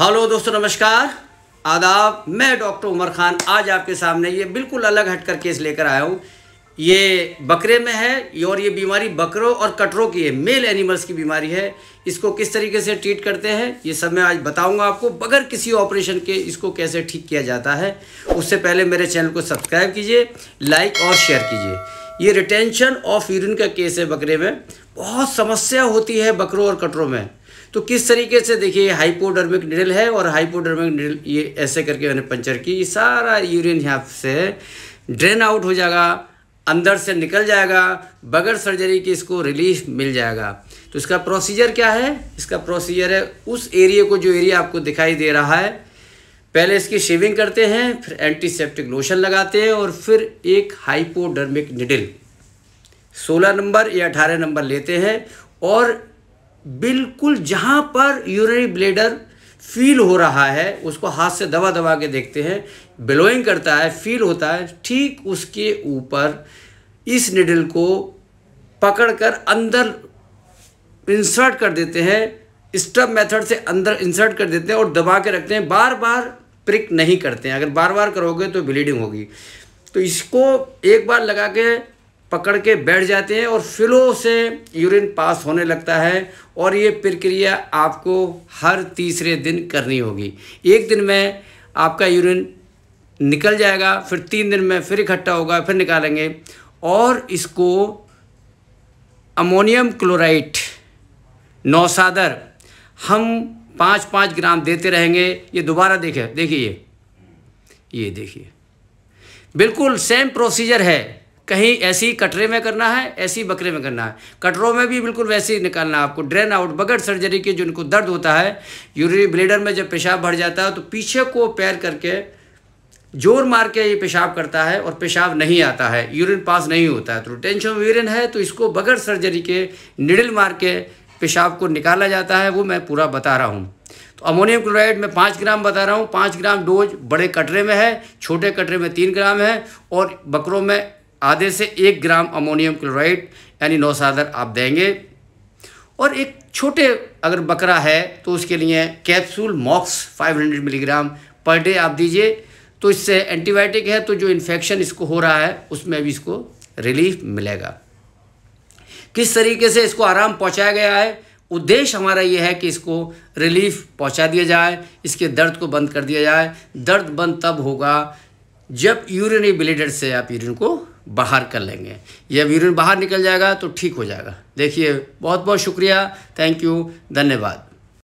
hello दोस्तों नमस्कार आदाब मैं डॉक्टर उमर खान आज आपके सामने ये बिल्कुल अलग हटकर केस लेकर आया हूँ ये बकरे में है और ये बीमारी बकरों और कटरों की है मेल एनिमल्स की बीमारी है इसको किस तरीके से ट्रीट करते हैं ये सब मैं आज बताऊंगा आपको बगैर किसी ऑपरेशन के इसको कैसे ठीक किया जाता है उससे पहले मेरे चैनल को सब्सक्राइब कीजिए लाइक और शेयर कीजिए ये रिटेंशन ऑफ यूरिन का केस है बकरे में बहुत समस्या होती है बकरों और कटरों में तो किस तरीके से देखिए हाइपोडर्मिक निडल है और हाइपोडर्मिक निडल ये ऐसे करके मैंने पंचर की ये सारा यूरिन यहाँ से ड्रेन आउट हो जाएगा अंदर से निकल जाएगा बगैर सर्जरी की इसको रिलीफ मिल जाएगा तो इसका प्रोसीजर क्या है इसका प्रोसीजर है उस एरिया को जो एरिया आपको दिखाई दे रहा है पहले इसकी शेविंग करते हैं फिर एंटीसेप्टिक लोशन लगाते हैं और फिर एक हाइपोडर्मिक निडिल सोलह नंबर या अठारह नंबर लेते हैं और बिल्कुल जहाँ पर यूरिनरी ब्लेडर फील हो रहा है उसको हाथ से दबा दबा के देखते हैं ब्लोइंग करता है फील होता है ठीक उसके ऊपर इस निडल को पकड़कर अंदर इंसर्ट कर देते हैं स्टब मेथड से अंदर इंसर्ट कर देते हैं और दबा के रखते हैं बार बार प्रिक नहीं करते हैं अगर बार बार करोगे तो ब्लीडिंग होगी तो इसको एक बार लगा के पकड़ के बैठ जाते हैं और फ्लो से यूरिन पास होने लगता है और ये प्रक्रिया आपको हर तीसरे दिन करनी होगी एक दिन में आपका यूरिन निकल जाएगा फिर तीन दिन में फिर इकट्ठा होगा फिर निकालेंगे और इसको अमोनियम क्लोराइड नौसादर हम पाँच पाँच ग्राम देते रहेंगे ये दोबारा देखे देखिए ये देखिए बिल्कुल सेम प्रोसीजर है कहीं ऐसी कटरे में करना है ऐसी बकरे में करना है कटरों में भी बिल्कुल वैसे ही निकालना है आपको ड्रेन आउट बगैर सर्जरी के जो इनको दर्द होता है यूरिनरी ब्लेडर में जब पेशाब भर जाता है तो पीछे को पैर करके जोर मार के ये पेशाब करता है और पेशाब नहीं आता है यूरिन पास नहीं होता है तो टेंशन यूरिन है तो इसको बगैर सर्जरी के निडल मार के पेशाब को निकाला जाता है वो मैं पूरा बता रहा हूँ तो अमोनियम क्लोराइड में पाँच ग्राम बता रहा हूँ पाँच ग्राम डोज बड़े कटरे में है छोटे कटरे में तीन ग्राम है और बकरों में आधे से एक ग्राम अमोनियम क्लोराइड यानी नौसादर आप देंगे और एक छोटे अगर बकरा है तो उसके लिए capsule Mox 500 milligram per day आप दीजिए तो इससे एंटीबायोटिक है तो जो इन्फेक्शन इसको हो रहा है उसमें भी इसको रिलीफ मिलेगा किस तरीके से इसको आराम पहुंचाया गया है उद्देश्य हमारा यह है कि इसको रिलीफ पहुंचा दिया जाए इसके दर्द को बंद कर दिया जाए दर्द बंद तब होगा जब यूरिनरी ब्लेडर से आप यूरिन को बाहर कर लेंगे जब यूरिन बाहर निकल जाएगा तो ठीक हो जाएगा देखिए बहुत बहुत शुक्रिया थैंक यू धन्यवाद